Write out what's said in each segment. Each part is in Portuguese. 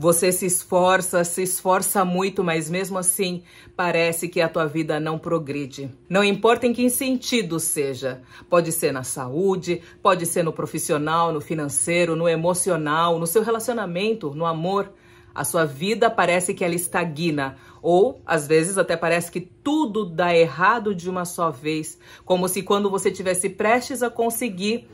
Você se esforça, se esforça muito, mas mesmo assim parece que a tua vida não progride. Não importa em que sentido seja. Pode ser na saúde, pode ser no profissional, no financeiro, no emocional, no seu relacionamento, no amor. A sua vida parece que ela estagna, ou às vezes até parece que tudo dá errado de uma só vez, como se quando você tivesse prestes a conseguir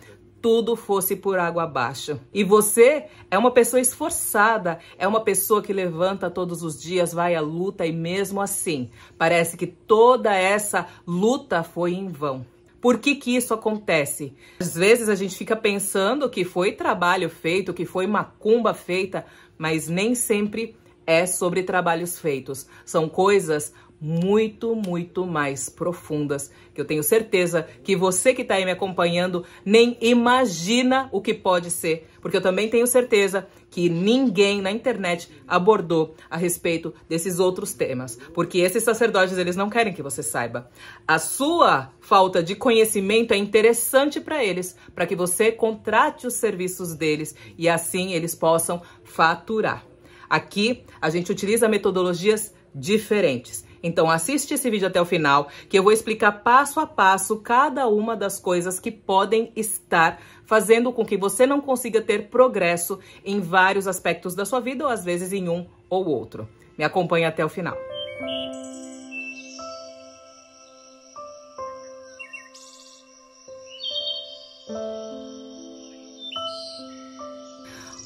tudo fosse por água abaixo. E você é uma pessoa esforçada, é uma pessoa que levanta todos os dias, vai à luta e mesmo assim, parece que toda essa luta foi em vão. Por que, que isso acontece? Às vezes a gente fica pensando que foi trabalho feito, que foi macumba feita, mas nem sempre é sobre trabalhos feitos. São coisas muito, muito mais profundas, que eu tenho certeza que você que está aí me acompanhando nem imagina o que pode ser, porque eu também tenho certeza que ninguém na internet abordou a respeito desses outros temas, porque esses sacerdotes eles não querem que você saiba. A sua falta de conhecimento é interessante para eles, para que você contrate os serviços deles e assim eles possam faturar. Aqui a gente utiliza metodologias diferentes. Então assiste esse vídeo até o final, que eu vou explicar passo a passo cada uma das coisas que podem estar fazendo com que você não consiga ter progresso em vários aspectos da sua vida ou às vezes em um ou outro. Me acompanhe até o final.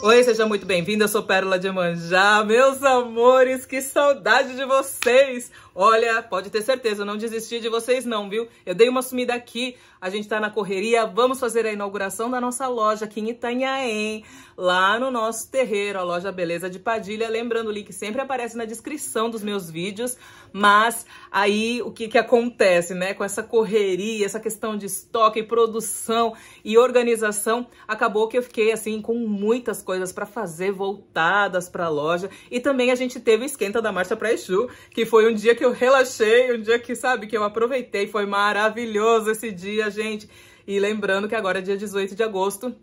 Oi, seja muito bem-vinda, eu sou Pérola de Manjá. Meus amores, que saudade de vocês! Olha, pode ter certeza, eu não desisti de vocês não, viu? Eu dei uma sumida aqui, a gente tá na correria, vamos fazer a inauguração da nossa loja aqui em Itanhaém, lá no nosso terreiro, a loja Beleza de Padilha. Lembrando, o link sempre aparece na descrição dos meus vídeos, mas aí o que que acontece, né? Com essa correria, essa questão de estoque, produção e organização, acabou que eu fiquei assim com muitas coisas para fazer voltadas para a loja e também a gente teve o esquenta da marcha para Exu, que foi um dia que eu eu relaxei, um dia que, sabe, que eu aproveitei. Foi maravilhoso esse dia, gente. E lembrando que agora, dia 18 de agosto,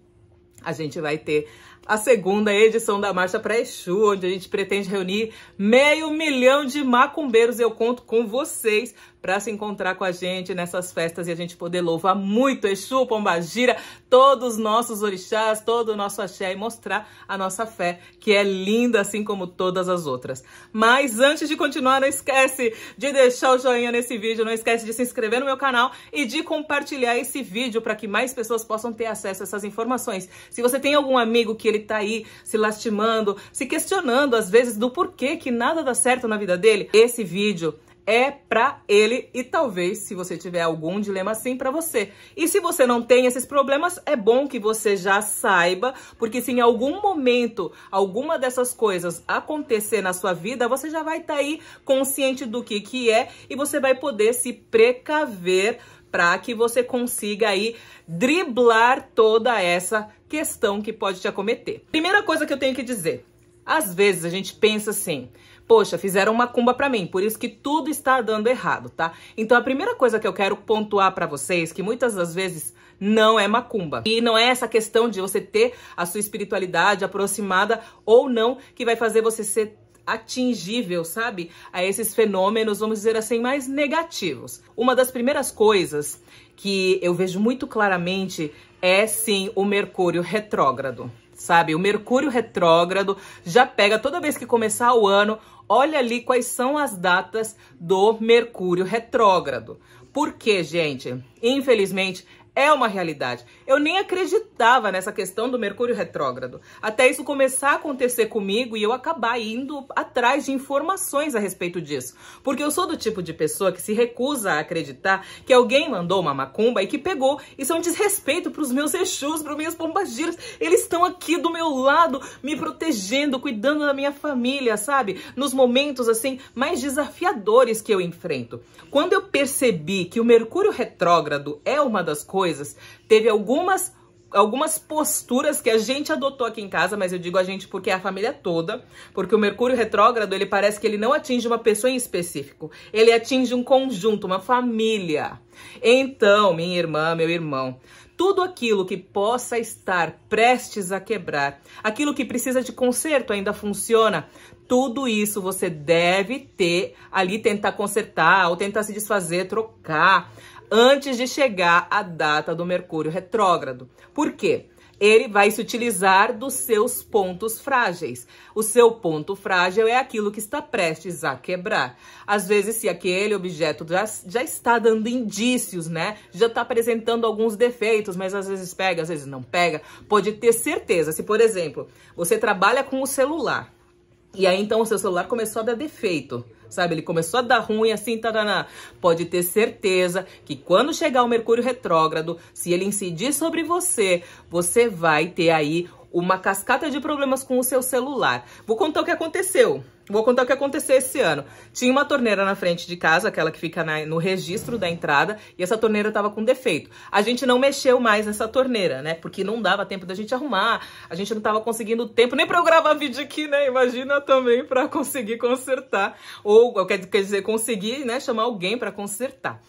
a gente vai ter a segunda edição da Marcha para Exu, onde a gente pretende reunir meio milhão de macumbeiros. Eu conto com vocês para se encontrar com a gente nessas festas e a gente poder louvar muito Exu, Pombagira, todos os nossos orixás, todo o nosso axé e mostrar a nossa fé, que é linda assim como todas as outras. Mas antes de continuar, não esquece de deixar o joinha nesse vídeo, não esquece de se inscrever no meu canal e de compartilhar esse vídeo para que mais pessoas possam ter acesso a essas informações. Se você tem algum amigo que ele tá aí se lastimando, se questionando às vezes do porquê que nada dá certo na vida dele, esse vídeo é para ele e talvez se você tiver algum dilema assim para você. E se você não tem esses problemas, é bom que você já saiba, porque se em algum momento alguma dessas coisas acontecer na sua vida, você já vai estar tá aí consciente do que que é e você vai poder se precaver para que você consiga aí driblar toda essa questão que pode te acometer. Primeira coisa que eu tenho que dizer, às vezes a gente pensa assim, poxa, fizeram uma cumba para mim, por isso que tudo está dando errado, tá? Então a primeira coisa que eu quero pontuar para vocês, que muitas das vezes não é macumba. E não é essa questão de você ter a sua espiritualidade aproximada ou não que vai fazer você ser atingível, sabe? A esses fenômenos, vamos dizer assim, mais negativos. Uma das primeiras coisas que eu vejo muito claramente é sim o Mercúrio retrógrado sabe? O Mercúrio retrógrado já pega toda vez que começar o ano, olha ali quais são as datas do Mercúrio retrógrado. Porque, gente, infelizmente é uma realidade. Eu nem acreditava nessa questão do Mercúrio retrógrado. Até isso começar a acontecer comigo e eu acabar indo atrás de informações a respeito disso. Porque eu sou do tipo de pessoa que se recusa a acreditar que alguém mandou uma macumba e que pegou. Isso é um desrespeito para os meus Exus, para minhas pombagiras. Eles estão aqui do meu lado, me protegendo, cuidando da minha família, sabe? Nos momentos assim mais desafiadores que eu enfrento. Quando eu percebi que o Mercúrio retrógrado é uma das coisas coisas. Teve algumas algumas posturas que a gente adotou aqui em casa, mas eu digo a gente porque é a família toda, porque o Mercúrio retrógrado, ele parece que ele não atinge uma pessoa em específico, ele atinge um conjunto, uma família. Então, minha irmã, meu irmão, tudo aquilo que possa estar prestes a quebrar, aquilo que precisa de conserto ainda funciona, tudo isso você deve ter ali, tentar consertar ou tentar se desfazer, trocar, antes de chegar a data do Mercúrio retrógrado. Por quê? Ele vai se utilizar dos seus pontos frágeis. O seu ponto frágil é aquilo que está prestes a quebrar. Às vezes, se aquele objeto já, já está dando indícios, né? Já está apresentando alguns defeitos, mas às vezes pega, às vezes não pega. Pode ter certeza. Se, por exemplo, você trabalha com o celular e aí, então, o seu celular começou a dar defeito, sabe? Ele começou a dar ruim, assim, taraná. Pode ter certeza que quando chegar o Mercúrio retrógrado, se ele incidir sobre você, você vai ter aí uma cascata de problemas com o seu celular. Vou contar o que aconteceu. Vou contar o que aconteceu esse ano. Tinha uma torneira na frente de casa, aquela que fica na, no registro da entrada, e essa torneira estava com defeito. A gente não mexeu mais nessa torneira, né? Porque não dava tempo da gente arrumar, a gente não estava conseguindo tempo nem para eu gravar vídeo aqui, né? Imagina também para conseguir consertar, ou quer dizer, conseguir né, chamar alguém para consertar.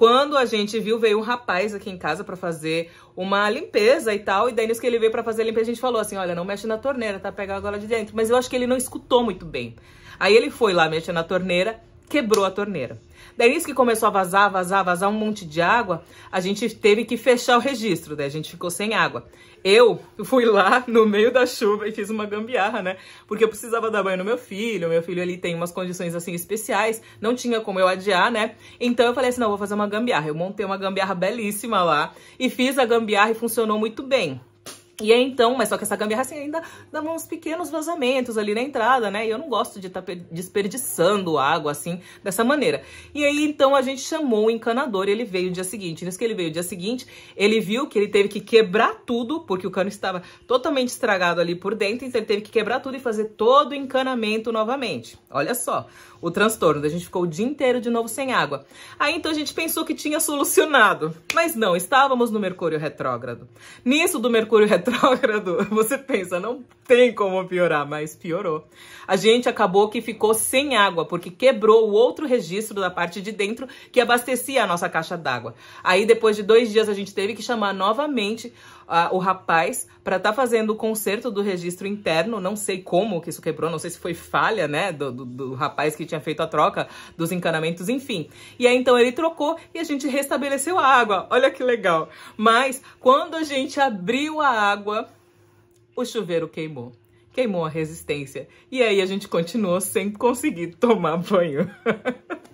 Quando a gente viu, veio um rapaz aqui em casa para fazer uma limpeza e tal. E daí, nisso que ele veio para fazer a limpeza, a gente falou assim: olha, não mexe na torneira, tá? Pega a gola de dentro. Mas eu acho que ele não escutou muito bem. Aí ele foi lá mexer na torneira, quebrou a torneira. Daí nisso que começou a vazar, vazar, vazar um monte de água, a gente teve que fechar o registro, daí a gente ficou sem água. Eu fui lá no meio da chuva e fiz uma gambiarra, né? Porque eu precisava dar banho no meu filho, meu filho ele tem umas condições assim especiais, não tinha como eu adiar, né? Então eu falei assim, não, vou fazer uma gambiarra. Eu montei uma gambiarra belíssima lá e fiz a gambiarra e funcionou muito bem. E é então, mas só que essa Gambi Racing assim, ainda dá uns pequenos vazamentos ali na entrada, né? E eu não gosto de estar tá desperdiçando água assim, dessa maneira. E aí, então, a gente chamou o encanador e ele veio o dia seguinte. Nisso que ele veio o dia seguinte, ele viu que ele teve que quebrar tudo, porque o cano estava totalmente estragado ali por dentro, então ele teve que quebrar tudo e fazer todo o encanamento novamente. Olha só, o transtorno. A gente ficou o dia inteiro de novo sem água. Aí, então, a gente pensou que tinha solucionado, mas não, estávamos no Mercúrio Retrógrado. Nisso do Mercúrio Retrógrado, retrógrado, você pensa, não tem como piorar, mas piorou. A gente acabou que ficou sem água, porque quebrou o outro registro da parte de dentro que abastecia a nossa caixa d'água. Aí, depois de dois dias, a gente teve que chamar novamente uh, o rapaz para estar tá fazendo o conserto do registro interno. Não sei como que isso quebrou, não sei se foi falha, né, do, do, do rapaz que tinha feito a troca dos encanamentos, enfim. E aí, então, ele trocou e a gente restabeleceu a água. Olha que legal. Mas, quando a gente abriu a água, água, o chuveiro queimou. Queimou a resistência. E aí a gente continuou sem conseguir tomar banho.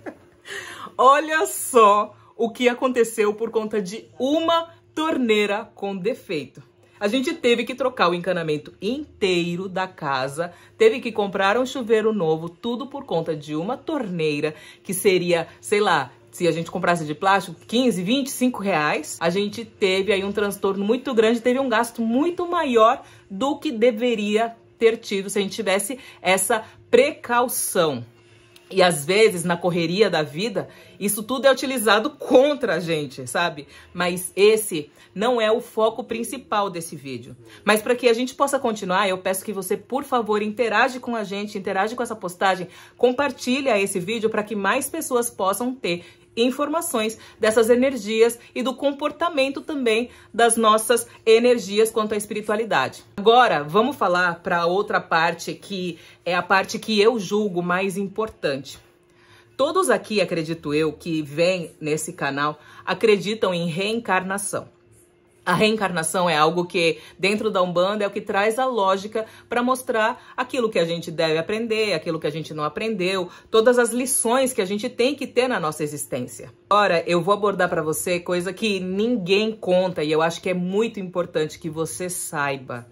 Olha só o que aconteceu por conta de uma torneira com defeito. A gente teve que trocar o encanamento inteiro da casa, teve que comprar um chuveiro novo, tudo por conta de uma torneira que seria, sei lá, se a gente comprasse de plástico, 15, 25 reais, a gente teve aí um transtorno muito grande, teve um gasto muito maior do que deveria ter tido se a gente tivesse essa precaução. E às vezes, na correria da vida, isso tudo é utilizado contra a gente, sabe? Mas esse não é o foco principal desse vídeo. Mas para que a gente possa continuar, eu peço que você, por favor, interage com a gente, interage com essa postagem, compartilha esse vídeo para que mais pessoas possam ter informações dessas energias e do comportamento também das nossas energias quanto à espiritualidade. Agora, vamos falar para outra parte que é a parte que eu julgo mais importante. Todos aqui, acredito eu, que vêm nesse canal acreditam em reencarnação. A reencarnação é algo que, dentro da Umbanda, é o que traz a lógica para mostrar aquilo que a gente deve aprender, aquilo que a gente não aprendeu, todas as lições que a gente tem que ter na nossa existência. Ora, eu vou abordar para você coisa que ninguém conta e eu acho que é muito importante que você saiba.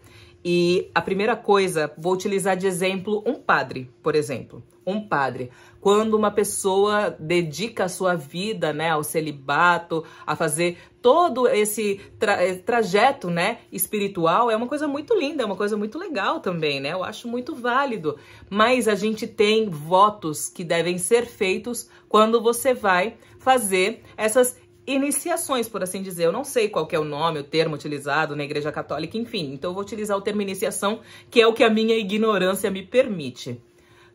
E a primeira coisa, vou utilizar de exemplo um padre, por exemplo. Um padre. Quando uma pessoa dedica a sua vida né, ao celibato, a fazer todo esse tra eh, trajeto né, espiritual, é uma coisa muito linda, é uma coisa muito legal também, né? Eu acho muito válido. Mas a gente tem votos que devem ser feitos quando você vai fazer essas iniciações, por assim dizer. Eu não sei qual é o nome, o termo utilizado na Igreja Católica, enfim. Então eu vou utilizar o termo iniciação, que é o que a minha ignorância me permite.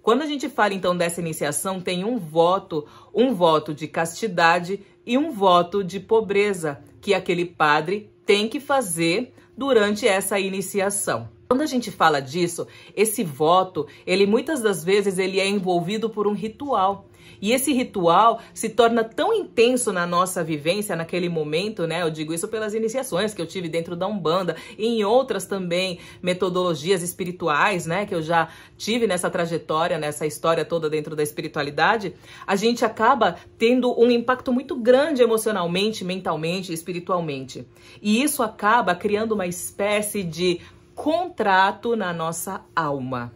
Quando a gente fala então dessa iniciação, tem um voto, um voto de castidade e um voto de pobreza que aquele padre tem que fazer durante essa iniciação. Quando a gente fala disso, esse voto, ele muitas das vezes ele é envolvido por um ritual. E esse ritual se torna tão intenso na nossa vivência naquele momento, né? Eu digo isso pelas iniciações que eu tive dentro da Umbanda e em outras também metodologias espirituais, né, que eu já tive nessa trajetória, nessa história toda dentro da espiritualidade, a gente acaba tendo um impacto muito grande emocionalmente, mentalmente, espiritualmente. E isso acaba criando uma espécie de contrato na nossa alma.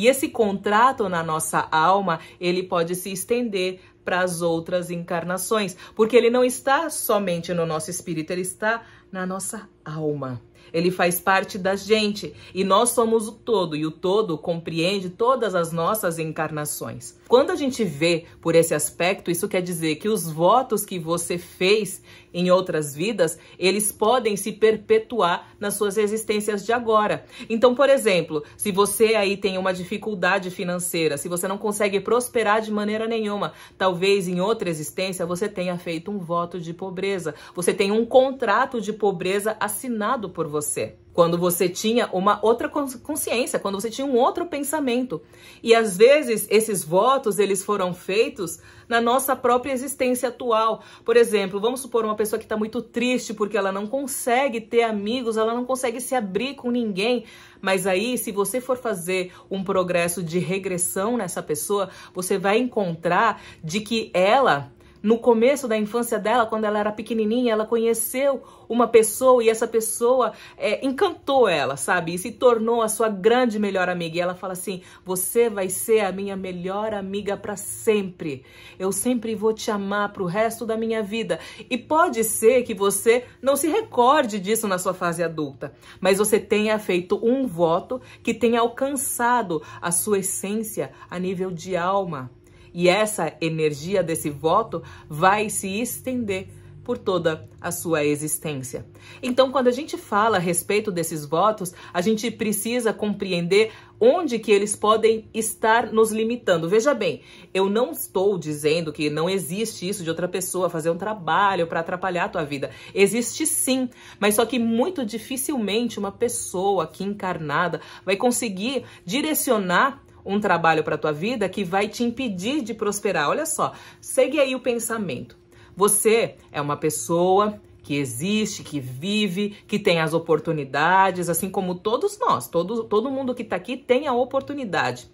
E esse contrato na nossa alma, ele pode se estender para as outras encarnações, porque ele não está somente no nosso espírito, ele está na nossa alma. Ele faz parte da gente e nós somos o todo, e o todo compreende todas as nossas encarnações. Quando a gente vê por esse aspecto, isso quer dizer que os votos que você fez em outras vidas, eles podem se perpetuar nas suas existências de agora. Então, por exemplo, se você aí tem uma dificuldade financeira, se você não consegue prosperar de maneira nenhuma, talvez em outra existência você tenha feito um voto de pobreza, você tem um contrato de pobreza assinado por você quando você tinha uma outra consciência, quando você tinha um outro pensamento. E às vezes esses votos, eles foram feitos na nossa própria existência atual. Por exemplo, vamos supor uma pessoa que está muito triste porque ela não consegue ter amigos, ela não consegue se abrir com ninguém. Mas aí, se você for fazer um progresso de regressão nessa pessoa, você vai encontrar de que ela no começo da infância dela, quando ela era pequenininha, ela conheceu uma pessoa e essa pessoa é, encantou ela, sabe? E se tornou a sua grande melhor amiga. E ela fala assim: Você vai ser a minha melhor amiga para sempre. Eu sempre vou te amar para o resto da minha vida. E pode ser que você não se recorde disso na sua fase adulta, mas você tenha feito um voto que tenha alcançado a sua essência a nível de alma e essa energia desse voto vai se estender por toda a sua existência. Então, quando a gente fala a respeito desses votos, a gente precisa compreender onde que eles podem estar nos limitando. Veja bem, eu não estou dizendo que não existe isso de outra pessoa fazer um trabalho para atrapalhar a tua vida. Existe sim, mas só que muito dificilmente uma pessoa aqui encarnada vai conseguir direcionar um trabalho para a tua vida que vai te impedir de prosperar. Olha só, segue aí o pensamento. Você é uma pessoa que existe, que vive, que tem as oportunidades, assim como todos nós, todo, todo mundo que está aqui tem a oportunidade.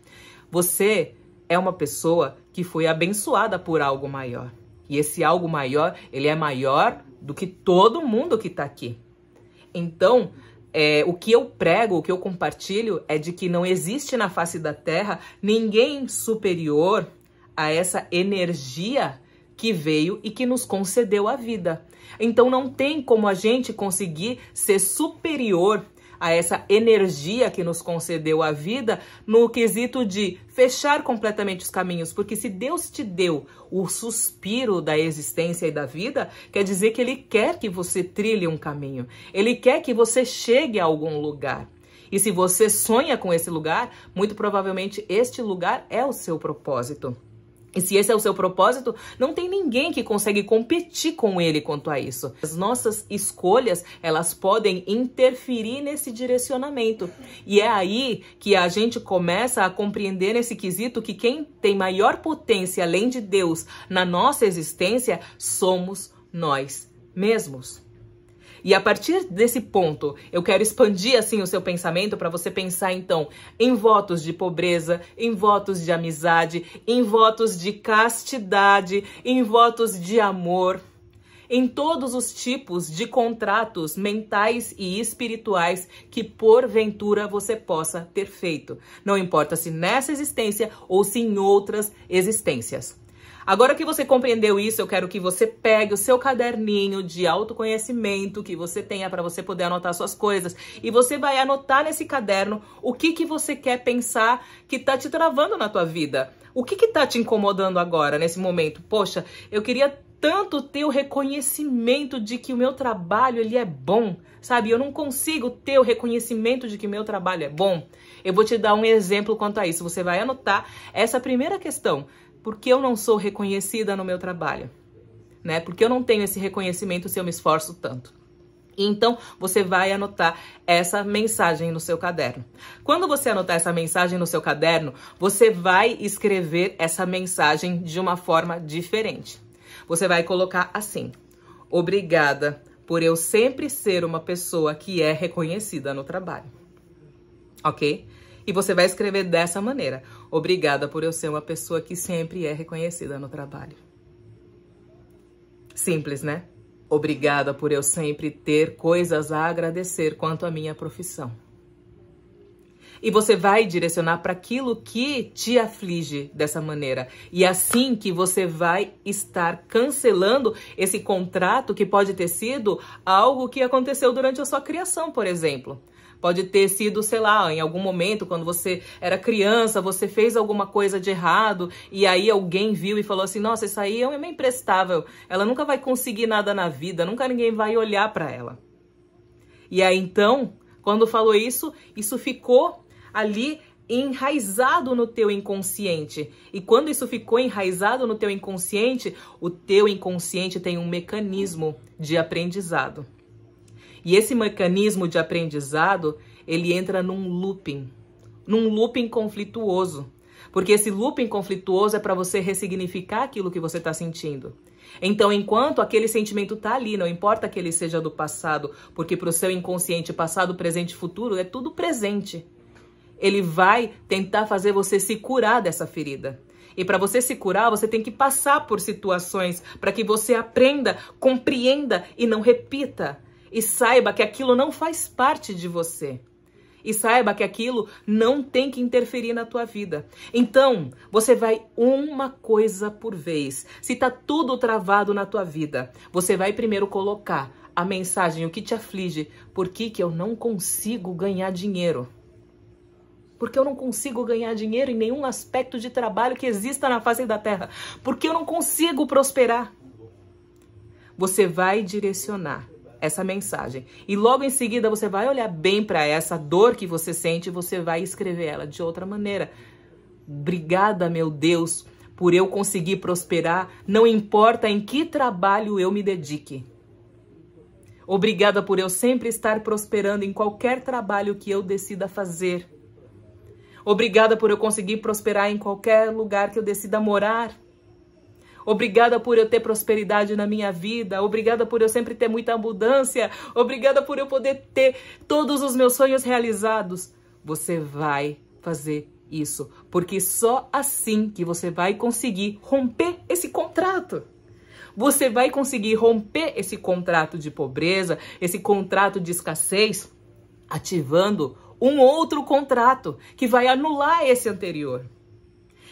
Você é uma pessoa que foi abençoada por algo maior. E esse algo maior, ele é maior do que todo mundo que está aqui. Então, é, o que eu prego, o que eu compartilho é de que não existe na face da Terra ninguém superior a essa energia que veio e que nos concedeu a vida. Então não tem como a gente conseguir ser superior a essa energia que nos concedeu a vida, no quesito de fechar completamente os caminhos, porque se Deus te deu o suspiro da existência e da vida, quer dizer que Ele quer que você trilhe um caminho, Ele quer que você chegue a algum lugar. E se você sonha com esse lugar, muito provavelmente este lugar é o seu propósito. E se esse é o seu propósito, não tem ninguém que consegue competir com ele quanto a isso. As nossas escolhas, elas podem interferir nesse direcionamento. E é aí que a gente começa a compreender nesse quesito que quem tem maior potência além de Deus na nossa existência somos nós mesmos. E a partir desse ponto, eu quero expandir assim o seu pensamento para você pensar então em votos de pobreza, em votos de amizade, em votos de castidade, em votos de amor em todos os tipos de contratos mentais e espirituais que porventura você possa ter feito. Não importa se nessa existência ou se em outras existências. Agora que você compreendeu isso, eu quero que você pegue o seu caderninho de autoconhecimento que você tenha para você poder anotar suas coisas e você vai anotar nesse caderno o que que você quer pensar que tá te travando na tua vida. O que que tá te incomodando agora nesse momento? Poxa, eu queria tanto ter o reconhecimento de que o meu trabalho ele é bom, sabe? Eu não consigo ter o reconhecimento de que o meu trabalho é bom. Eu vou te dar um exemplo quanto a isso. Você vai anotar essa primeira questão porque eu não sou reconhecida no meu trabalho, né? Porque eu não tenho esse reconhecimento se eu me esforço tanto. Então, você vai anotar essa mensagem no seu caderno. Quando você anotar essa mensagem no seu caderno, você vai escrever essa mensagem de uma forma diferente. Você vai colocar assim: Obrigada por eu sempre ser uma pessoa que é reconhecida no trabalho. Ok? E você vai escrever dessa maneira. Obrigada por eu ser uma pessoa que sempre é reconhecida no trabalho. Simples, né? Obrigada por eu sempre ter coisas a agradecer quanto à minha profissão. E você vai direcionar para aquilo que te aflige dessa maneira. E é assim que você vai estar cancelando esse contrato que pode ter sido algo que aconteceu durante a sua criação, por exemplo. Pode ter sido, sei lá, em algum momento, quando você era criança, você fez alguma coisa de errado e aí alguém viu e falou assim: nossa, isso aí é uma imprestável. Ela nunca vai conseguir nada na vida, nunca ninguém vai olhar para ela. E aí então, quando falou isso, isso ficou ali enraizado no teu inconsciente. E quando isso ficou enraizado no teu inconsciente, o teu inconsciente tem um mecanismo de aprendizado. E esse mecanismo de aprendizado, ele entra num looping, num looping conflituoso. Porque esse looping conflituoso é para você ressignificar aquilo que você está sentindo. Então, enquanto aquele sentimento está ali, não importa que ele seja do passado, porque para o seu inconsciente, passado, presente e futuro é tudo presente. Ele vai tentar fazer você se curar dessa ferida. E para você se curar, você tem que passar por situações para que você aprenda, compreenda e não repita. E saiba que aquilo não faz parte de você. E saiba que aquilo não tem que interferir na tua vida. Então, você vai uma coisa por vez. Se tá tudo travado na tua vida, você vai primeiro colocar a mensagem, o que te aflige, por que, que eu não consigo ganhar dinheiro? Porque eu não consigo ganhar dinheiro em nenhum aspecto de trabalho que exista na face da terra. Porque eu não consigo prosperar. Você vai direcionar essa mensagem. E logo em seguida você vai olhar bem para essa dor que você sente e você vai escrever ela de outra maneira. Obrigada, meu Deus, por eu conseguir prosperar, não importa em que trabalho eu me dedique. Obrigada por eu sempre estar prosperando em qualquer trabalho que eu decida fazer. Obrigada por eu conseguir prosperar em qualquer lugar que eu decida morar. Obrigada por eu ter prosperidade na minha vida. Obrigada por eu sempre ter muita abundância. Obrigada por eu poder ter todos os meus sonhos realizados. Você vai fazer isso, porque só assim que você vai conseguir romper esse contrato você vai conseguir romper esse contrato de pobreza, esse contrato de escassez, ativando um outro contrato que vai anular esse anterior.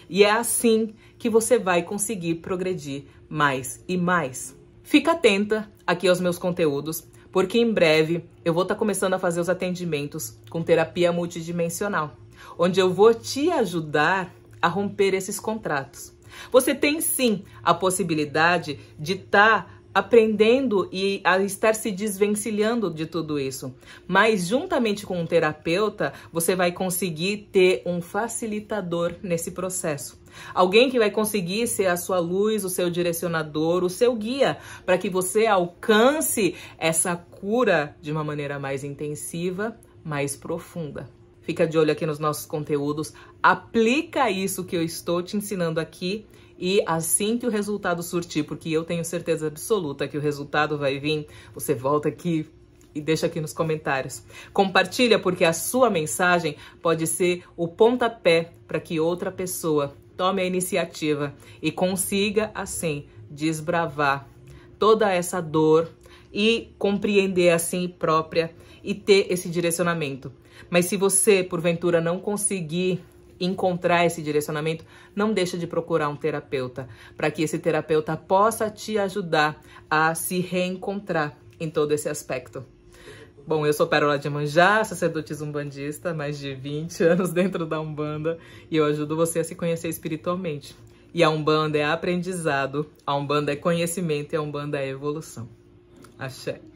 E é assim que você vai conseguir progredir mais e mais. Fica atenta aqui aos meus conteúdos, porque em breve eu vou estar tá começando a fazer os atendimentos com terapia multidimensional, onde eu vou te ajudar a romper esses contratos. Você tem sim a possibilidade de estar tá aprendendo e a estar se desvencilhando de tudo isso. Mas juntamente com um terapeuta, você vai conseguir ter um facilitador nesse processo. Alguém que vai conseguir ser a sua luz, o seu direcionador, o seu guia, para que você alcance essa cura de uma maneira mais intensiva, mais profunda. Fica de olho aqui nos nossos conteúdos, aplica isso que eu estou te ensinando aqui e assim que o resultado surtir, porque eu tenho certeza absoluta que o resultado vai vir, você volta aqui e deixa aqui nos comentários. Compartilha porque a sua mensagem pode ser o pontapé para que outra pessoa tome a iniciativa e consiga assim desbravar toda essa dor e compreender a si própria e ter esse direcionamento. Mas se você porventura não conseguir encontrar esse direcionamento, não deixa de procurar um terapeuta, para que esse terapeuta possa te ajudar a se reencontrar em todo esse aspecto. Bom, eu sou Pérola de Manjá, sacerdotisa umbandista, mais de 20 anos dentro da Umbanda, e eu ajudo você a se conhecer espiritualmente. E a Umbanda é aprendizado, a Umbanda é conhecimento e a Umbanda é evolução. Axé.